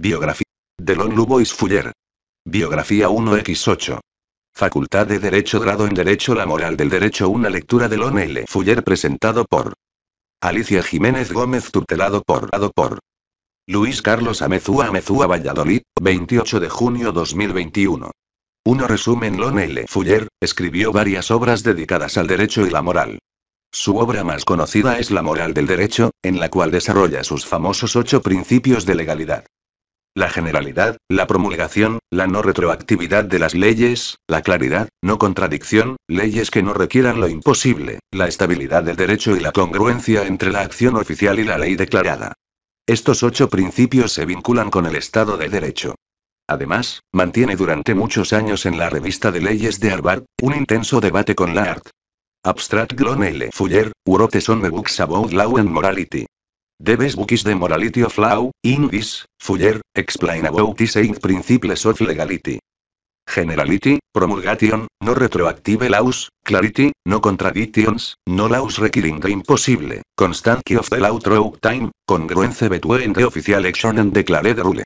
Biografía de Lon Fuller. Biografía 1x8. Facultad de Derecho Grado en Derecho La Moral del Derecho Una lectura de Lon L. Fuller presentado por Alicia Jiménez Gómez tutelado por, por Luis Carlos Amezúa Amezúa Valladolid, 28 de junio 2021. Uno resumen Lon L. Fuller, escribió varias obras dedicadas al derecho y la moral. Su obra más conocida es La moral del derecho, en la cual desarrolla sus famosos ocho principios de legalidad la generalidad, la promulgación, la no retroactividad de las leyes, la claridad, no contradicción, leyes que no requieran lo imposible, la estabilidad del derecho y la congruencia entre la acción oficial y la ley declarada. Estos ocho principios se vinculan con el Estado de Derecho. Además, mantiene durante muchos años en la revista de leyes de Harvard, un intenso debate con la art. Abstract Fuller, Urote on the Books About Law and Morality. The best book is The Morality of Law, in this, Fuller, explain about the same principles of legality. Generality, promulgation, no retroactive laws, clarity, no contradictions, no laws requiring the impossible, constancy of the law through time, congruence between the official action and declared rule.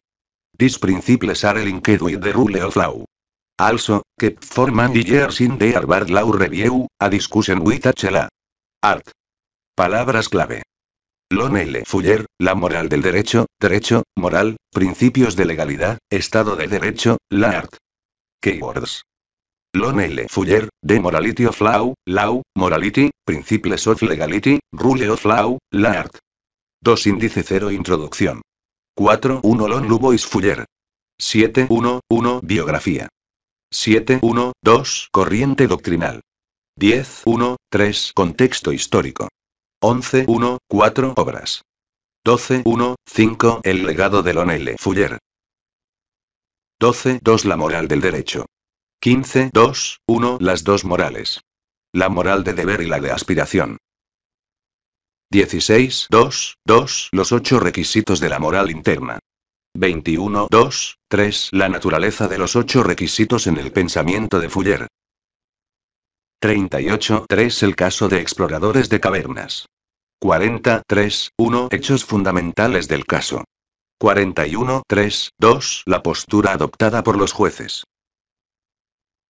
These principles are linked with the rule of law. Also, kept for many years in the Harvard Law Review, a discussion with HLA. Art. Palabras clave. L. Fuller, La moral del derecho, Derecho, Moral, Principios de legalidad, Estado de Derecho, Lart. Keywords. Lon L. Fuller, The Morality of Law, Law, Morality, Principles of Legality, Rule of Law, art. 2 índice 0 Introducción. 4 1 Lon Lubois Fuller. 7 1 1 Biografía. 7 1 2 Corriente doctrinal. 10 1 3 Contexto histórico. 11 1 obras. 12 1 El legado de Lonel Fuller. 12 2 La moral del derecho. 15 2 Las dos morales. La moral de deber y la de aspiración. 16 Los ocho requisitos de la moral interna. 21 3 La naturaleza de los ocho requisitos en el pensamiento de Fuller. 38.3 El caso de exploradores de cavernas. 40.3.1 Hechos fundamentales del caso. 41. 3. La postura adoptada por los jueces.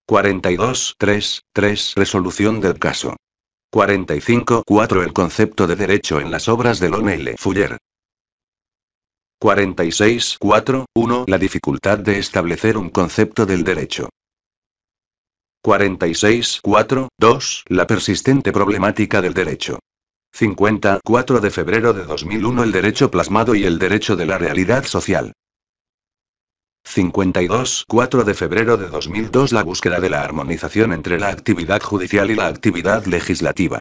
42. 3. Resolución del caso. 45.4 El concepto de derecho en las obras de Lonel Fuller. 46. 4. La dificultad de establecer un concepto del derecho. 46. 4. 2. La persistente problemática del derecho. 54 de febrero de 2001 El derecho plasmado y el derecho de la realidad social. 52 4 de febrero de 2002 La búsqueda de la armonización entre la actividad judicial y la actividad legislativa.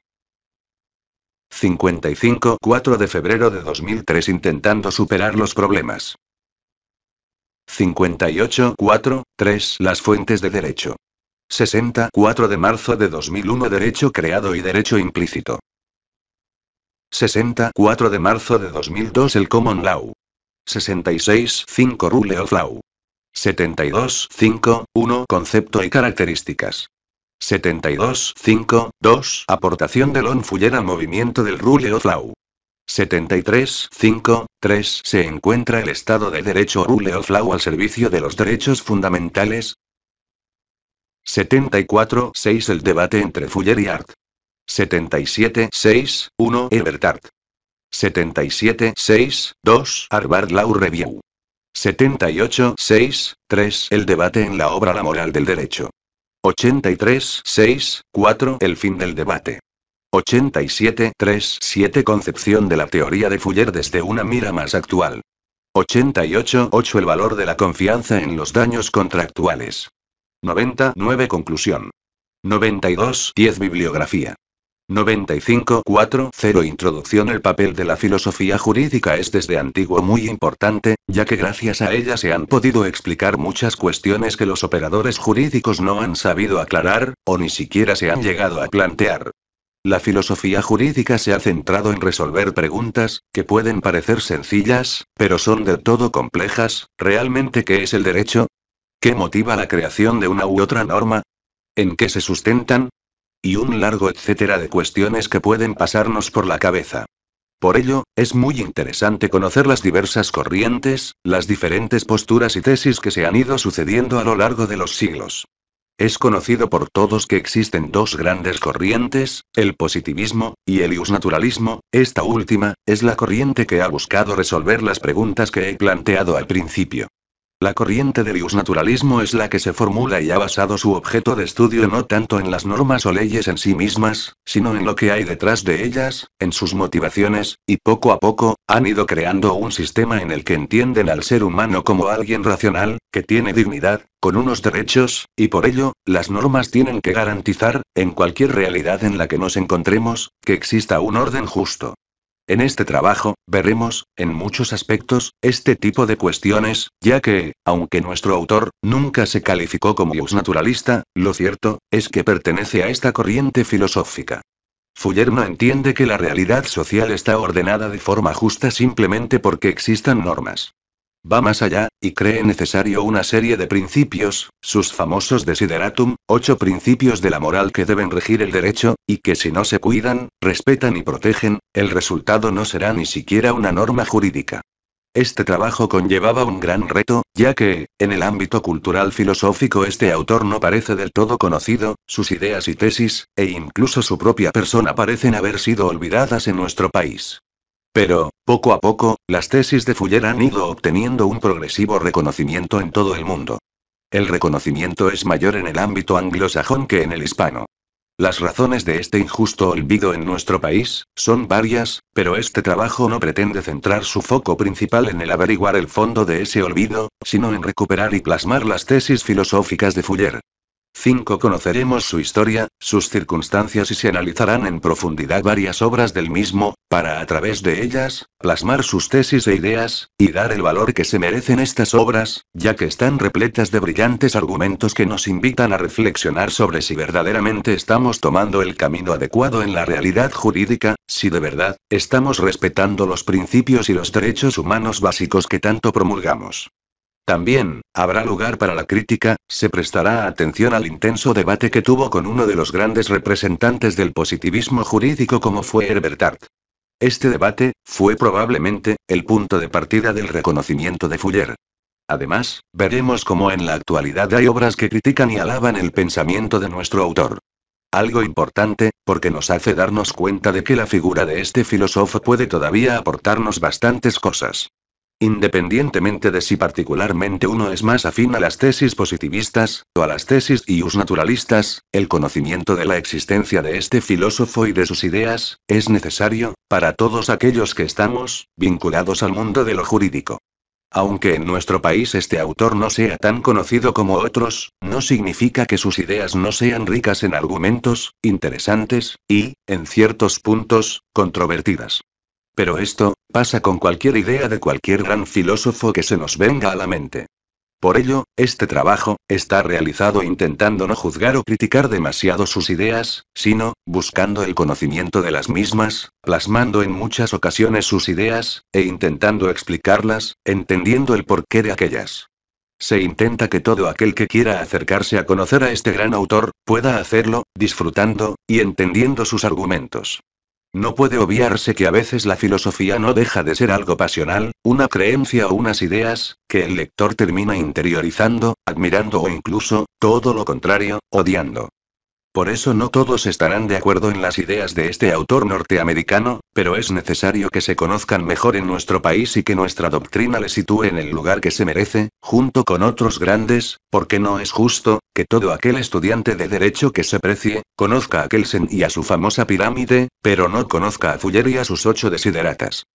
55 4 de febrero de 2003 Intentando superar los problemas. 58 4 3 Las fuentes de derecho. 64 de marzo de 2001 Derecho creado y derecho implícito. 64 de marzo de 2002 El Common Law. 66 5 Rule of Law. 72 5 1 Concepto y características. 72 5 2 Aportación de Lon Fuller al movimiento del Rule of Law. 73 5 3 Se encuentra el Estado de Derecho Rule of Law al servicio de los derechos fundamentales, 74-6 El debate entre Fuller y Art. 77-6, 1 Ebert Art 77-6, 2 Harvard Law Review. 78-6, 3 El debate en la obra La moral del derecho. 83-6, 4 El fin del debate. 87-3-7 Concepción de la teoría de Fuller desde una mira más actual. 88-8 El valor de la confianza en los daños contractuales. 99 Conclusión. 92 10 Bibliografía. 95 4 0 Introducción El papel de la filosofía jurídica es desde antiguo muy importante, ya que gracias a ella se han podido explicar muchas cuestiones que los operadores jurídicos no han sabido aclarar, o ni siquiera se han llegado a plantear. La filosofía jurídica se ha centrado en resolver preguntas, que pueden parecer sencillas, pero son de todo complejas, ¿realmente qué es el derecho? ¿Qué motiva la creación de una u otra norma? ¿En qué se sustentan? Y un largo etcétera de cuestiones que pueden pasarnos por la cabeza. Por ello, es muy interesante conocer las diversas corrientes, las diferentes posturas y tesis que se han ido sucediendo a lo largo de los siglos. Es conocido por todos que existen dos grandes corrientes, el positivismo, y el iusnaturalismo, esta última, es la corriente que ha buscado resolver las preguntas que he planteado al principio. La corriente del naturalismo es la que se formula y ha basado su objeto de estudio no tanto en las normas o leyes en sí mismas, sino en lo que hay detrás de ellas, en sus motivaciones, y poco a poco, han ido creando un sistema en el que entienden al ser humano como alguien racional, que tiene dignidad, con unos derechos, y por ello, las normas tienen que garantizar, en cualquier realidad en la que nos encontremos, que exista un orden justo. En este trabajo, veremos, en muchos aspectos, este tipo de cuestiones, ya que, aunque nuestro autor, nunca se calificó como naturalista, lo cierto, es que pertenece a esta corriente filosófica. Fuller no entiende que la realidad social está ordenada de forma justa simplemente porque existan normas va más allá, y cree necesario una serie de principios, sus famosos desideratum, ocho principios de la moral que deben regir el derecho, y que si no se cuidan, respetan y protegen, el resultado no será ni siquiera una norma jurídica. Este trabajo conllevaba un gran reto, ya que, en el ámbito cultural filosófico este autor no parece del todo conocido, sus ideas y tesis, e incluso su propia persona parecen haber sido olvidadas en nuestro país. Pero, poco a poco, las tesis de Fuller han ido obteniendo un progresivo reconocimiento en todo el mundo. El reconocimiento es mayor en el ámbito anglosajón que en el hispano. Las razones de este injusto olvido en nuestro país son varias, pero este trabajo no pretende centrar su foco principal en el averiguar el fondo de ese olvido, sino en recuperar y plasmar las tesis filosóficas de Fuller. 5. Conoceremos su historia, sus circunstancias y se analizarán en profundidad varias obras del mismo, para a través de ellas, plasmar sus tesis e ideas, y dar el valor que se merecen estas obras, ya que están repletas de brillantes argumentos que nos invitan a reflexionar sobre si verdaderamente estamos tomando el camino adecuado en la realidad jurídica, si de verdad, estamos respetando los principios y los derechos humanos básicos que tanto promulgamos. También, habrá lugar para la crítica, se prestará atención al intenso debate que tuvo con uno de los grandes representantes del positivismo jurídico como fue Herbert Hart. Este debate, fue probablemente, el punto de partida del reconocimiento de Fuller. Además, veremos cómo en la actualidad hay obras que critican y alaban el pensamiento de nuestro autor. Algo importante, porque nos hace darnos cuenta de que la figura de este filósofo puede todavía aportarnos bastantes cosas. Independientemente de si particularmente uno es más afín a las tesis positivistas, o a las tesis ius naturalistas, el conocimiento de la existencia de este filósofo y de sus ideas, es necesario, para todos aquellos que estamos, vinculados al mundo de lo jurídico. Aunque en nuestro país este autor no sea tan conocido como otros, no significa que sus ideas no sean ricas en argumentos, interesantes, y, en ciertos puntos, controvertidas. Pero esto, pasa con cualquier idea de cualquier gran filósofo que se nos venga a la mente. Por ello, este trabajo, está realizado intentando no juzgar o criticar demasiado sus ideas, sino, buscando el conocimiento de las mismas, plasmando en muchas ocasiones sus ideas, e intentando explicarlas, entendiendo el porqué de aquellas. Se intenta que todo aquel que quiera acercarse a conocer a este gran autor, pueda hacerlo, disfrutando, y entendiendo sus argumentos. No puede obviarse que a veces la filosofía no deja de ser algo pasional, una creencia o unas ideas, que el lector termina interiorizando, admirando o incluso, todo lo contrario, odiando. Por eso no todos estarán de acuerdo en las ideas de este autor norteamericano, pero es necesario que se conozcan mejor en nuestro país y que nuestra doctrina le sitúe en el lugar que se merece, junto con otros grandes, porque no es justo, que todo aquel estudiante de derecho que se precie, conozca a Kelsen y a su famosa pirámide, pero no conozca a Fuller y a sus ocho desideratas.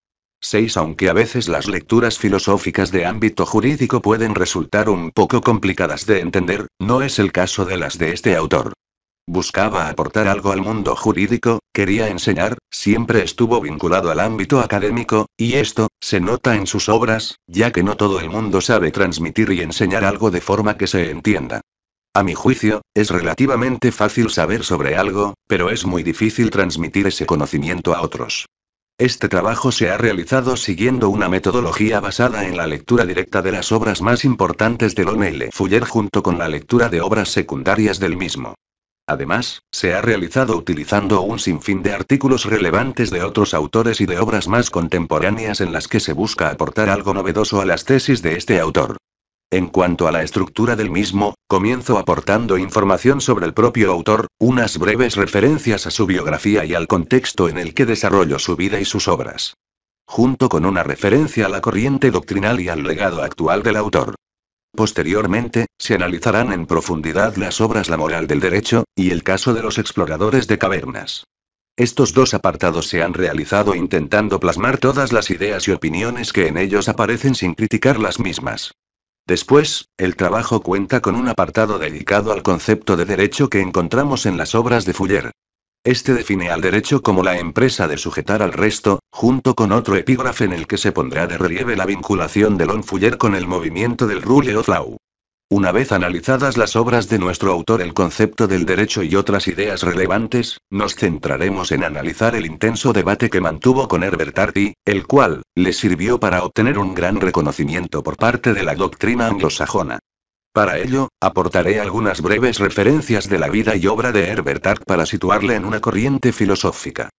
6. Aunque a veces las lecturas filosóficas de ámbito jurídico pueden resultar un poco complicadas de entender, no es el caso de las de este autor. Buscaba aportar algo al mundo jurídico, quería enseñar, siempre estuvo vinculado al ámbito académico, y esto, se nota en sus obras, ya que no todo el mundo sabe transmitir y enseñar algo de forma que se entienda. A mi juicio, es relativamente fácil saber sobre algo, pero es muy difícil transmitir ese conocimiento a otros. Este trabajo se ha realizado siguiendo una metodología basada en la lectura directa de las obras más importantes de Lonel Fuller junto con la lectura de obras secundarias del mismo. Además, se ha realizado utilizando un sinfín de artículos relevantes de otros autores y de obras más contemporáneas en las que se busca aportar algo novedoso a las tesis de este autor. En cuanto a la estructura del mismo, comienzo aportando información sobre el propio autor, unas breves referencias a su biografía y al contexto en el que desarrolló su vida y sus obras. Junto con una referencia a la corriente doctrinal y al legado actual del autor. Posteriormente, se analizarán en profundidad las obras La moral del derecho, y el caso de los exploradores de cavernas. Estos dos apartados se han realizado intentando plasmar todas las ideas y opiniones que en ellos aparecen sin criticar las mismas. Después, el trabajo cuenta con un apartado dedicado al concepto de derecho que encontramos en las obras de Fuller. Este define al derecho como la empresa de sujetar al resto, junto con otro epígrafe en el que se pondrá de relieve la vinculación de Fuller con el movimiento del rule of law. Una vez analizadas las obras de nuestro autor el concepto del derecho y otras ideas relevantes, nos centraremos en analizar el intenso debate que mantuvo con Herbert Hardy, el cual, le sirvió para obtener un gran reconocimiento por parte de la doctrina anglosajona. Para ello, aportaré algunas breves referencias de la vida y obra de Herbert para situarle en una corriente filosófica.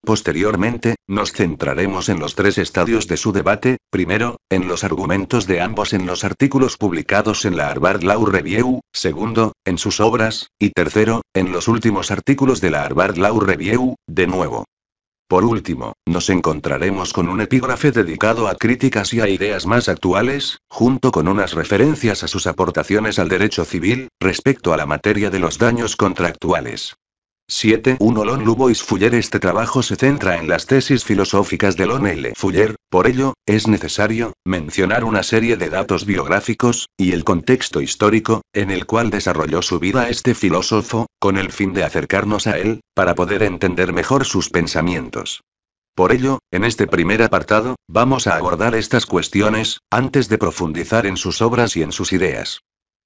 Posteriormente, nos centraremos en los tres estadios de su debate, primero, en los argumentos de ambos en los artículos publicados en la Harvard Law Review, segundo, en sus obras, y tercero, en los últimos artículos de la Harvard Law Review, de nuevo. Por último, nos encontraremos con un epígrafe dedicado a críticas y a ideas más actuales, junto con unas referencias a sus aportaciones al derecho civil, respecto a la materia de los daños contractuales. 7. 1. Lon Fuller Este trabajo se centra en las tesis filosóficas de Lon L. Fuller, por ello, es necesario mencionar una serie de datos biográficos, y el contexto histórico, en el cual desarrolló su vida este filósofo, con el fin de acercarnos a él, para poder entender mejor sus pensamientos. Por ello, en este primer apartado, vamos a abordar estas cuestiones, antes de profundizar en sus obras y en sus ideas.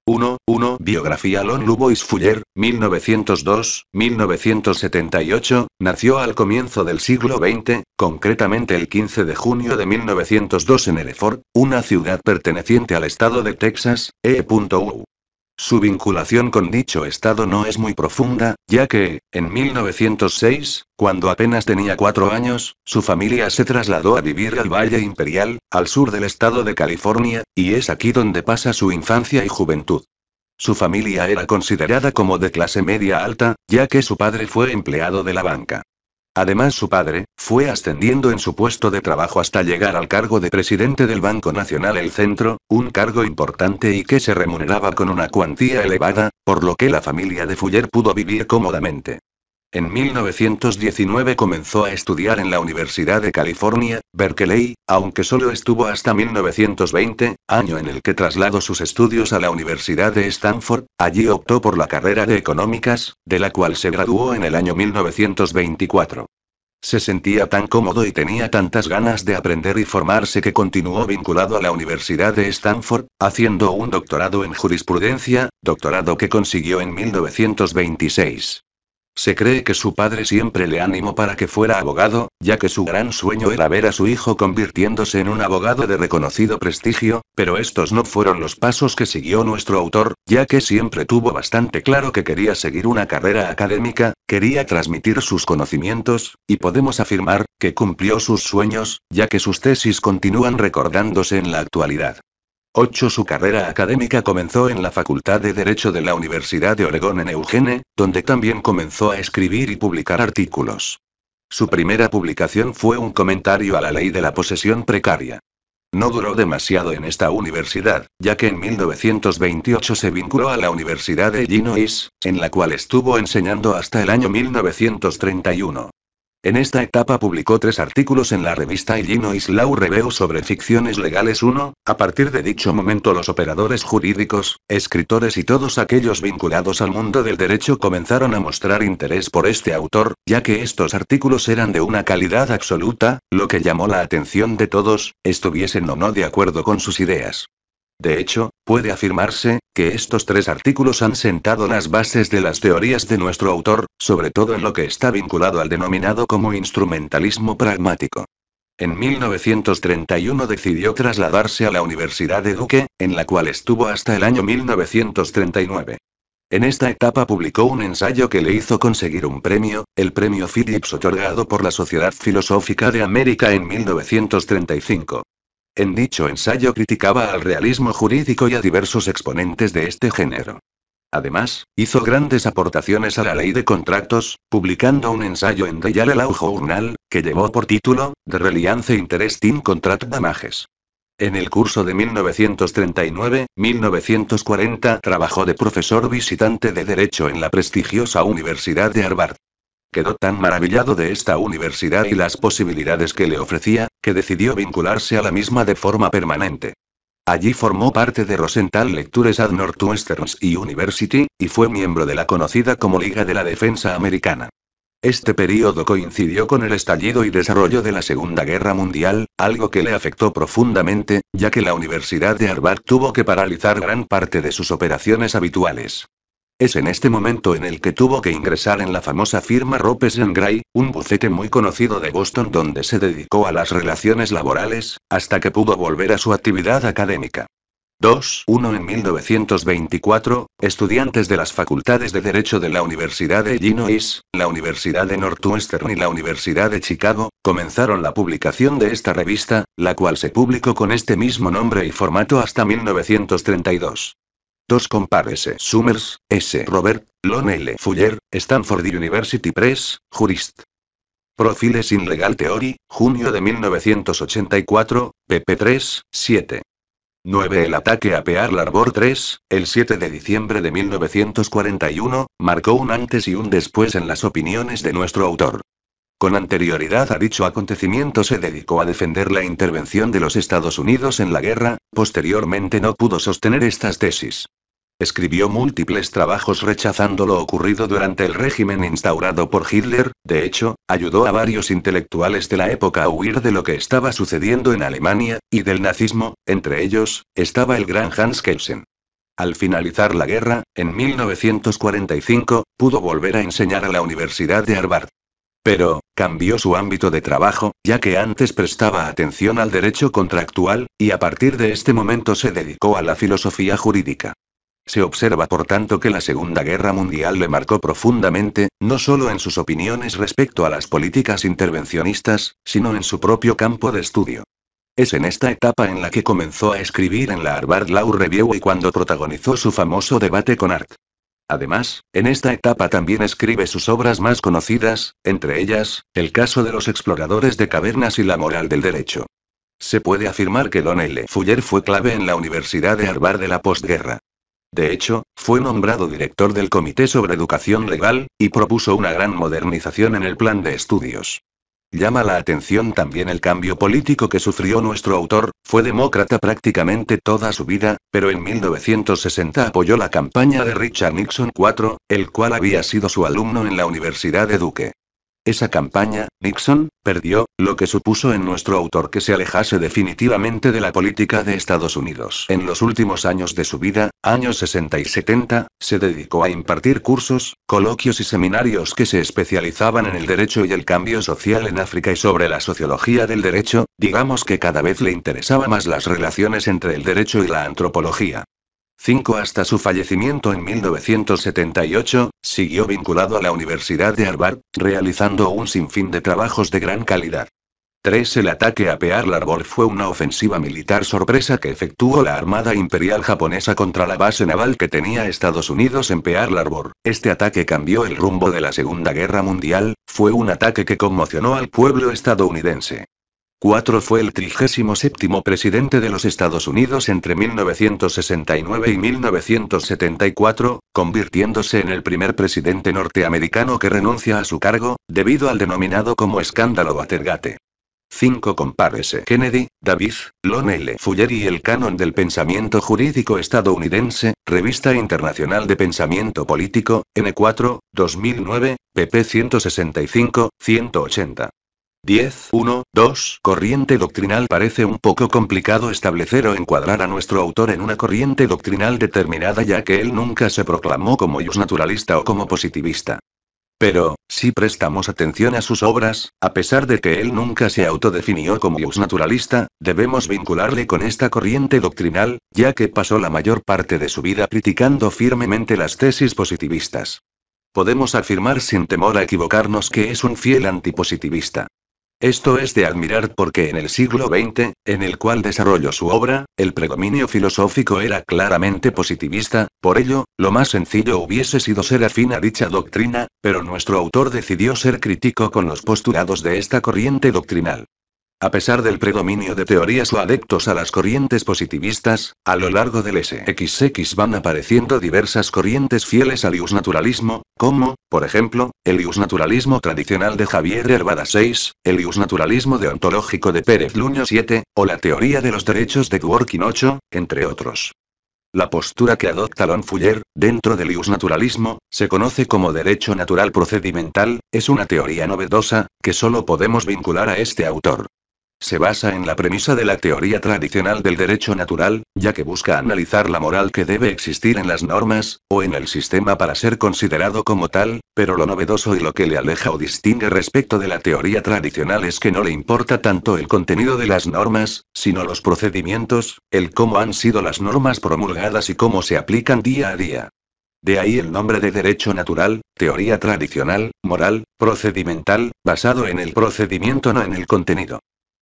1.1 1, biografía Lon Lubois Fuller, 1902-1978, nació al comienzo del siglo XX, concretamente el 15 de junio de 1902 en Hereford, una ciudad perteneciente al estado de Texas, E.U. Su vinculación con dicho estado no es muy profunda, ya que, en 1906, cuando apenas tenía cuatro años, su familia se trasladó a vivir al Valle Imperial, al sur del estado de California, y es aquí donde pasa su infancia y juventud. Su familia era considerada como de clase media alta, ya que su padre fue empleado de la banca. Además su padre, fue ascendiendo en su puesto de trabajo hasta llegar al cargo de presidente del Banco Nacional El Centro, un cargo importante y que se remuneraba con una cuantía elevada, por lo que la familia de Fuller pudo vivir cómodamente. En 1919 comenzó a estudiar en la Universidad de California, Berkeley, aunque solo estuvo hasta 1920, año en el que trasladó sus estudios a la Universidad de Stanford, allí optó por la carrera de económicas, de la cual se graduó en el año 1924. Se sentía tan cómodo y tenía tantas ganas de aprender y formarse que continuó vinculado a la Universidad de Stanford, haciendo un doctorado en jurisprudencia, doctorado que consiguió en 1926. Se cree que su padre siempre le animó para que fuera abogado, ya que su gran sueño era ver a su hijo convirtiéndose en un abogado de reconocido prestigio, pero estos no fueron los pasos que siguió nuestro autor, ya que siempre tuvo bastante claro que quería seguir una carrera académica, quería transmitir sus conocimientos, y podemos afirmar, que cumplió sus sueños, ya que sus tesis continúan recordándose en la actualidad. Su carrera académica comenzó en la Facultad de Derecho de la Universidad de Oregón en Eugene, donde también comenzó a escribir y publicar artículos. Su primera publicación fue un comentario a la ley de la posesión precaria. No duró demasiado en esta universidad, ya que en 1928 se vinculó a la Universidad de Illinois, en la cual estuvo enseñando hasta el año 1931. En esta etapa publicó tres artículos en la revista Illinois Law Review sobre ficciones legales 1. A partir de dicho momento los operadores jurídicos, escritores y todos aquellos vinculados al mundo del derecho comenzaron a mostrar interés por este autor, ya que estos artículos eran de una calidad absoluta, lo que llamó la atención de todos, estuviesen o no de acuerdo con sus ideas. De hecho, puede afirmarse, que estos tres artículos han sentado las bases de las teorías de nuestro autor, sobre todo en lo que está vinculado al denominado como instrumentalismo pragmático. En 1931 decidió trasladarse a la Universidad de Duque, en la cual estuvo hasta el año 1939. En esta etapa publicó un ensayo que le hizo conseguir un premio, el premio Phillips otorgado por la Sociedad Filosófica de América en 1935. En dicho ensayo criticaba al realismo jurídico y a diversos exponentes de este género. Además, hizo grandes aportaciones a la ley de contratos, publicando un ensayo en The Yale Law Journal, que llevó por título, The Reliance Interesting Contract Damages. En el curso de 1939-1940 trabajó de profesor visitante de Derecho en la prestigiosa Universidad de Harvard. Quedó tan maravillado de esta universidad y las posibilidades que le ofrecía, que decidió vincularse a la misma de forma permanente. Allí formó parte de Rosenthal Lectures at Northwestern University, y fue miembro de la conocida como Liga de la Defensa Americana. Este periodo coincidió con el estallido y desarrollo de la Segunda Guerra Mundial, algo que le afectó profundamente, ya que la Universidad de Harvard tuvo que paralizar gran parte de sus operaciones habituales. Es en este momento en el que tuvo que ingresar en la famosa firma Ropes and Gray, un bucete muy conocido de Boston donde se dedicó a las relaciones laborales, hasta que pudo volver a su actividad académica. 2.1 En 1924, estudiantes de las facultades de Derecho de la Universidad de Illinois, la Universidad de Northwestern y la Universidad de Chicago, comenzaron la publicación de esta revista, la cual se publicó con este mismo nombre y formato hasta 1932. Dos compares Summers, S. Robert, Lone L. Fuller, Stanford University Press, Jurist. Profiles in Legal Theory, junio de 1984, pp 3, 7. 9. El ataque a Pearl Harbor 3, el 7 de diciembre de 1941, marcó un antes y un después en las opiniones de nuestro autor. Con anterioridad a dicho acontecimiento se dedicó a defender la intervención de los Estados Unidos en la guerra, posteriormente no pudo sostener estas tesis. Escribió múltiples trabajos rechazando lo ocurrido durante el régimen instaurado por Hitler, de hecho, ayudó a varios intelectuales de la época a huir de lo que estaba sucediendo en Alemania, y del nazismo, entre ellos, estaba el gran Hans Kelsen. Al finalizar la guerra, en 1945, pudo volver a enseñar a la Universidad de Harvard. Pero, cambió su ámbito de trabajo, ya que antes prestaba atención al derecho contractual, y a partir de este momento se dedicó a la filosofía jurídica. Se observa por tanto que la Segunda Guerra Mundial le marcó profundamente, no solo en sus opiniones respecto a las políticas intervencionistas, sino en su propio campo de estudio. Es en esta etapa en la que comenzó a escribir en la Harvard Law Review y cuando protagonizó su famoso debate con Art. Además, en esta etapa también escribe sus obras más conocidas, entre ellas, El caso de los exploradores de cavernas y La moral del derecho. Se puede afirmar que Don L. Fuller fue clave en la Universidad de Harvard de la posguerra. De hecho, fue nombrado director del Comité sobre Educación Legal, y propuso una gran modernización en el plan de estudios. Llama la atención también el cambio político que sufrió nuestro autor, fue demócrata prácticamente toda su vida, pero en 1960 apoyó la campaña de Richard Nixon IV, el cual había sido su alumno en la Universidad de Duque. Esa campaña, Nixon, perdió, lo que supuso en nuestro autor que se alejase definitivamente de la política de Estados Unidos. En los últimos años de su vida, años 60 y 70, se dedicó a impartir cursos, coloquios y seminarios que se especializaban en el derecho y el cambio social en África y sobre la sociología del derecho, digamos que cada vez le interesaba más las relaciones entre el derecho y la antropología. 5 hasta su fallecimiento en 1978, siguió vinculado a la Universidad de Harvard, realizando un sinfín de trabajos de gran calidad. 3. El ataque a Pearl Harbor fue una ofensiva militar sorpresa que efectuó la Armada Imperial Japonesa contra la base naval que tenía Estados Unidos en Pearl Harbor. Este ataque cambió el rumbo de la Segunda Guerra Mundial, fue un ataque que conmocionó al pueblo estadounidense. 4 fue el 37 presidente de los Estados Unidos entre 1969 y 1974, convirtiéndose en el primer presidente norteamericano que renuncia a su cargo, debido al denominado como escándalo Watergate. 5. Compárese Kennedy, Davis, Lonel Fuller y el canon del pensamiento jurídico estadounidense, Revista Internacional de Pensamiento Político, N4, 2009, pp 165, 180. 10. 1. 2. Corriente doctrinal Parece un poco complicado establecer o encuadrar a nuestro autor en una corriente doctrinal determinada ya que él nunca se proclamó como naturalista o como positivista. Pero, si prestamos atención a sus obras, a pesar de que él nunca se autodefinió como naturalista, debemos vincularle con esta corriente doctrinal, ya que pasó la mayor parte de su vida criticando firmemente las tesis positivistas. Podemos afirmar sin temor a equivocarnos que es un fiel antipositivista. Esto es de admirar porque en el siglo XX, en el cual desarrolló su obra, el predominio filosófico era claramente positivista, por ello, lo más sencillo hubiese sido ser afín a dicha doctrina, pero nuestro autor decidió ser crítico con los postulados de esta corriente doctrinal. A pesar del predominio de teorías o adeptos a las corrientes positivistas, a lo largo del SXX van apareciendo diversas corrientes fieles al iusnaturalismo, como, por ejemplo, el iusnaturalismo tradicional de Javier Hervada 6, el iusnaturalismo deontológico de Pérez Luño 7, o la teoría de los derechos de Dworkin 8, entre otros. La postura que adopta Lon Fuller, dentro del iusnaturalismo, se conoce como derecho natural procedimental, es una teoría novedosa, que solo podemos vincular a este autor. Se basa en la premisa de la teoría tradicional del derecho natural, ya que busca analizar la moral que debe existir en las normas, o en el sistema para ser considerado como tal, pero lo novedoso y lo que le aleja o distingue respecto de la teoría tradicional es que no le importa tanto el contenido de las normas, sino los procedimientos, el cómo han sido las normas promulgadas y cómo se aplican día a día. De ahí el nombre de derecho natural, teoría tradicional, moral, procedimental, basado en el procedimiento no en el contenido.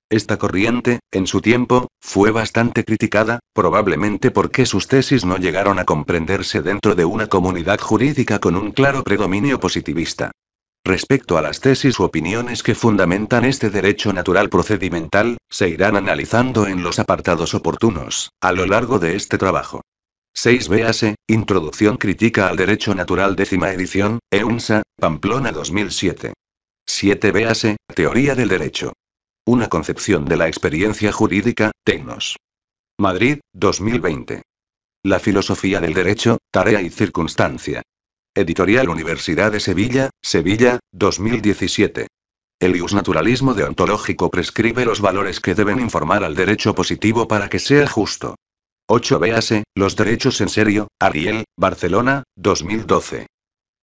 Esta corriente, en su tiempo, fue bastante criticada, probablemente porque sus tesis no llegaron a comprenderse dentro de una comunidad jurídica con un claro predominio positivista. Respecto a las tesis u opiniones que fundamentan este derecho natural procedimental, se irán analizando en los apartados oportunos, a lo largo de este trabajo. 6 Véase, Introducción Crítica al Derecho Natural décima edición, EUNSA, Pamplona 2007. 7 Véase, Teoría del Derecho. Una concepción de la experiencia jurídica, Tecnos. Madrid, 2020. La filosofía del derecho, tarea y circunstancia. Editorial Universidad de Sevilla, Sevilla, 2017. El naturalismo deontológico prescribe los valores que deben informar al derecho positivo para que sea justo. 8 Véase, Los Derechos en Serio, Ariel, Barcelona, 2012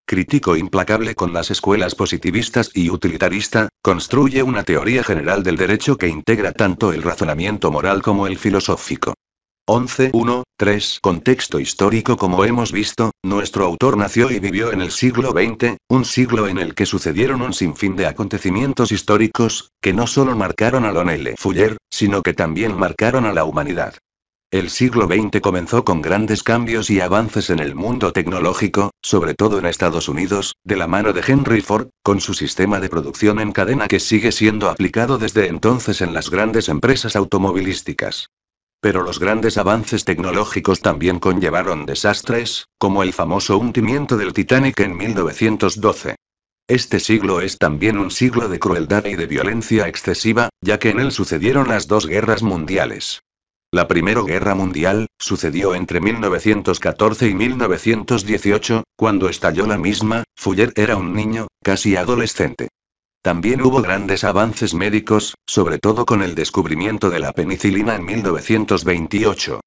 crítico implacable con las escuelas positivistas y utilitarista, construye una teoría general del derecho que integra tanto el razonamiento moral como el filosófico. 11.1.3. Contexto histórico Como hemos visto, nuestro autor nació y vivió en el siglo XX, un siglo en el que sucedieron un sinfín de acontecimientos históricos, que no solo marcaron a Lonel Fuller, sino que también marcaron a la humanidad. El siglo XX comenzó con grandes cambios y avances en el mundo tecnológico, sobre todo en Estados Unidos, de la mano de Henry Ford, con su sistema de producción en cadena que sigue siendo aplicado desde entonces en las grandes empresas automovilísticas. Pero los grandes avances tecnológicos también conllevaron desastres, como el famoso hundimiento del Titanic en 1912. Este siglo es también un siglo de crueldad y de violencia excesiva, ya que en él sucedieron las dos guerras mundiales. La Primera Guerra Mundial, sucedió entre 1914 y 1918, cuando estalló la misma, Fuller era un niño, casi adolescente. También hubo grandes avances médicos, sobre todo con el descubrimiento de la penicilina en 1928.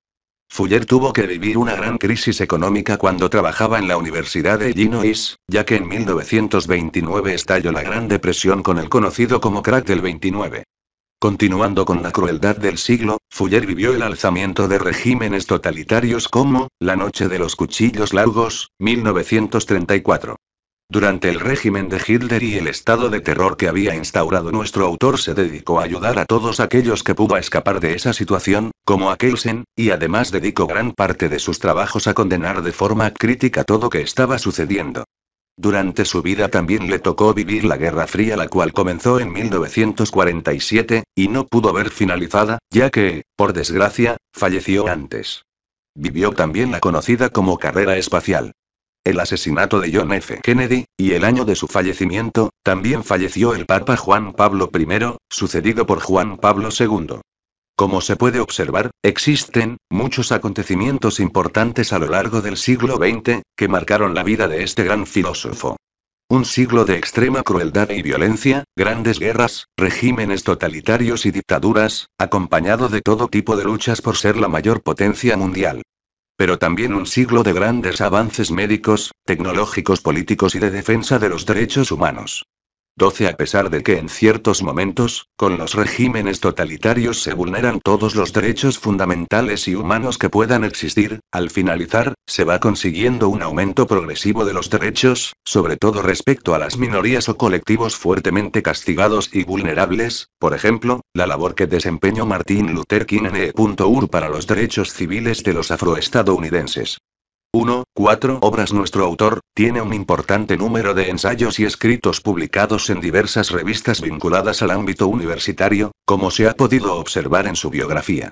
Fuller tuvo que vivir una gran crisis económica cuando trabajaba en la Universidad de Illinois, ya que en 1929 estalló la Gran Depresión con el conocido como crack del 29. Continuando con la crueldad del siglo, Fuller vivió el alzamiento de regímenes totalitarios como, la Noche de los Cuchillos Largos, 1934. Durante el régimen de Hitler y el estado de terror que había instaurado nuestro autor se dedicó a ayudar a todos aquellos que pudo escapar de esa situación, como a Kelsen, y además dedicó gran parte de sus trabajos a condenar de forma crítica todo lo que estaba sucediendo. Durante su vida también le tocó vivir la Guerra Fría la cual comenzó en 1947, y no pudo ver finalizada, ya que, por desgracia, falleció antes. Vivió también la conocida como carrera espacial. El asesinato de John F. Kennedy, y el año de su fallecimiento, también falleció el Papa Juan Pablo I, sucedido por Juan Pablo II. Como se puede observar, existen muchos acontecimientos importantes a lo largo del siglo XX, que marcaron la vida de este gran filósofo. Un siglo de extrema crueldad y violencia, grandes guerras, regímenes totalitarios y dictaduras, acompañado de todo tipo de luchas por ser la mayor potencia mundial. Pero también un siglo de grandes avances médicos, tecnológicos, políticos y de defensa de los derechos humanos. 12 A pesar de que en ciertos momentos, con los regímenes totalitarios se vulneran todos los derechos fundamentales y humanos que puedan existir, al finalizar, se va consiguiendo un aumento progresivo de los derechos, sobre todo respecto a las minorías o colectivos fuertemente castigados y vulnerables, por ejemplo, la labor que desempeñó Martin Luther King en e para los derechos civiles de los afroestadounidenses. 1, 4 obras. Nuestro autor tiene un importante número de ensayos y escritos publicados en diversas revistas vinculadas al ámbito universitario, como se ha podido observar en su biografía.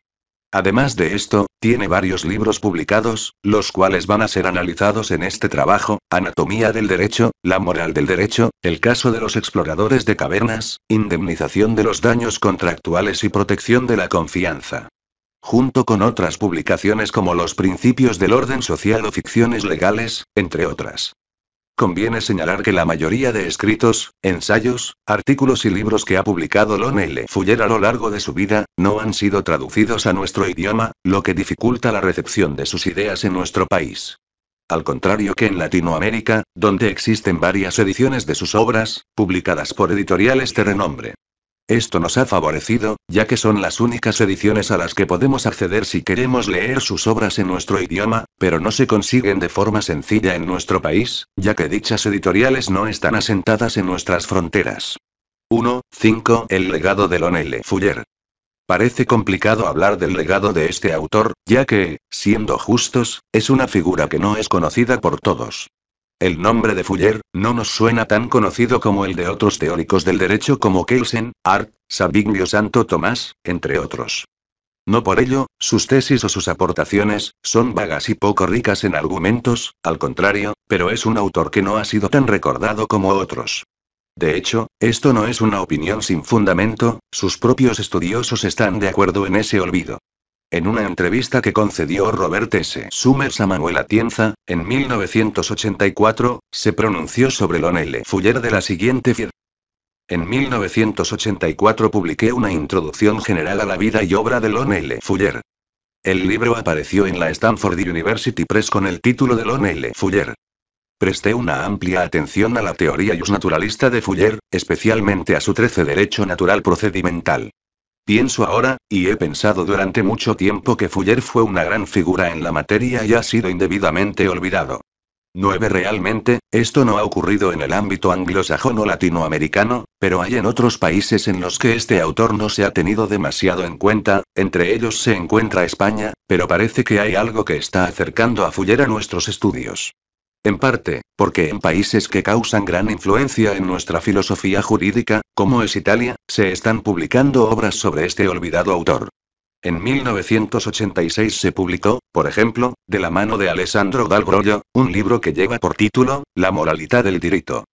Además de esto, tiene varios libros publicados, los cuales van a ser analizados en este trabajo, Anatomía del Derecho, La Moral del Derecho, El caso de los exploradores de cavernas, Indemnización de los daños contractuales y Protección de la confianza junto con otras publicaciones como Los Principios del Orden Social o Ficciones Legales, entre otras. Conviene señalar que la mayoría de escritos, ensayos, artículos y libros que ha publicado y Fuller a lo largo de su vida, no han sido traducidos a nuestro idioma, lo que dificulta la recepción de sus ideas en nuestro país. Al contrario que en Latinoamérica, donde existen varias ediciones de sus obras, publicadas por editoriales de renombre. Esto nos ha favorecido, ya que son las únicas ediciones a las que podemos acceder si queremos leer sus obras en nuestro idioma, pero no se consiguen de forma sencilla en nuestro país, ya que dichas editoriales no están asentadas en nuestras fronteras. 1.5 El legado de Lonel Fuller. Parece complicado hablar del legado de este autor, ya que, siendo justos, es una figura que no es conocida por todos. El nombre de Fuller no nos suena tan conocido como el de otros teóricos del derecho como Kelsen, Hart, Savigno Santo Tomás, entre otros. No por ello, sus tesis o sus aportaciones, son vagas y poco ricas en argumentos, al contrario, pero es un autor que no ha sido tan recordado como otros. De hecho, esto no es una opinión sin fundamento, sus propios estudiosos están de acuerdo en ese olvido. En una entrevista que concedió Robert S. Summers a Manuel Atienza, en 1984, se pronunció sobre Lonel Fuller de la siguiente forma. En 1984 publiqué una introducción general a la vida y obra de Lonel Fuller. El libro apareció en la Stanford University Press con el título de Lonel Fuller. Presté una amplia atención a la teoría yus naturalista de Fuller, especialmente a su 13 Derecho Natural Procedimental. Pienso ahora, y he pensado durante mucho tiempo que Fuller fue una gran figura en la materia y ha sido indebidamente olvidado. 9. Realmente, esto no ha ocurrido en el ámbito anglosajón o latinoamericano, pero hay en otros países en los que este autor no se ha tenido demasiado en cuenta, entre ellos se encuentra España, pero parece que hay algo que está acercando a Fuller a nuestros estudios. En parte, porque en países que causan gran influencia en nuestra filosofía jurídica, como es Italia, se están publicando obras sobre este olvidado autor. En 1986 se publicó, por ejemplo, de la mano de Alessandro Galbrollo, un libro que lleva por título La moralidad del diritto.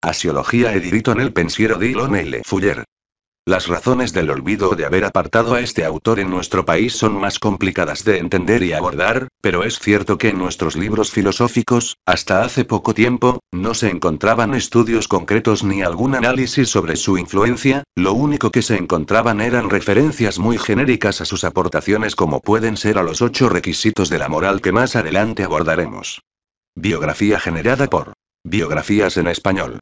Asiología e en el pensiero di Le Fuller. Las razones del olvido de haber apartado a este autor en nuestro país son más complicadas de entender y abordar, pero es cierto que en nuestros libros filosóficos, hasta hace poco tiempo, no se encontraban estudios concretos ni algún análisis sobre su influencia, lo único que se encontraban eran referencias muy genéricas a sus aportaciones como pueden ser a los ocho requisitos de la moral que más adelante abordaremos. Biografía generada por Biografías en español.